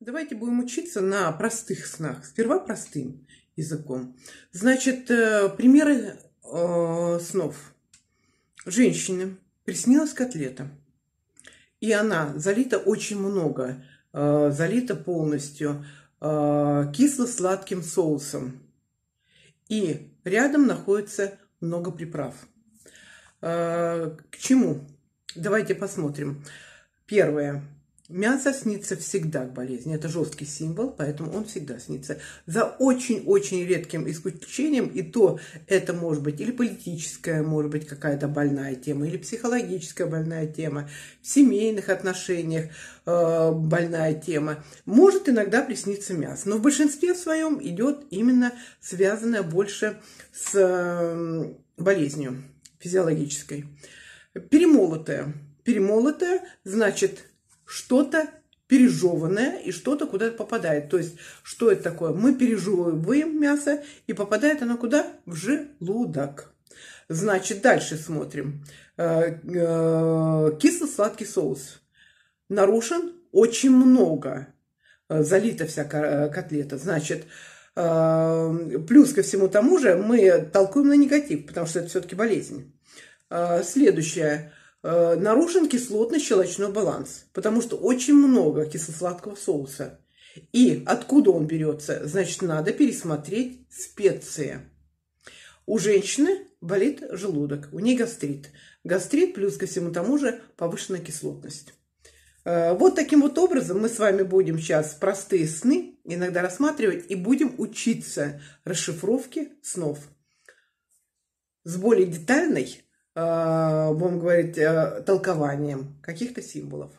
Давайте будем учиться на простых снах. Сперва простым языком. Значит, э, примеры э, снов. Женщине приснилась котлета. И она залита очень много, э, залита полностью кисло-сладким соусом. И рядом находится много приправ. к чему? Давайте посмотрим. Первое Мясо снится всегда к болезни. Это жесткий символ, поэтому он всегда снится. За очень-очень редким исключением, и то это может быть или политическая, может быть какая-то больная тема, или психологическая больная тема, в семейных отношениях э, больная тема. Может иногда присниться мясо, но в большинстве своем идет именно связанное больше с э, болезнью физиологической. перемолотая перемолотая значит что-то пережеванное и что-то куда-то попадает. То есть, что это такое? Мы пережевываем мясо, и попадает оно куда? В желудок. Значит, дальше смотрим. Э, э, кисло-сладкий соус. Нарушен очень много. Э, залита вся котлета. Значит, плюс ко всему тому же мы толкуем на негатив, потому что это все-таки болезнь. Следующее. Э, нарушен кислотно-щелочной баланс, потому что очень много кисло-сладкого соуса. И откуда он берется? Значит, надо пересмотреть специи. У женщины болит желудок, у нее гастрит. Гастрит плюс ко всему тому же повышенная кислотность. Э, вот таким вот образом мы с вами будем сейчас простые сны иногда рассматривать и будем учиться расшифровке снов с более детальной Э, будем говорить, э, толкованием каких-то символов.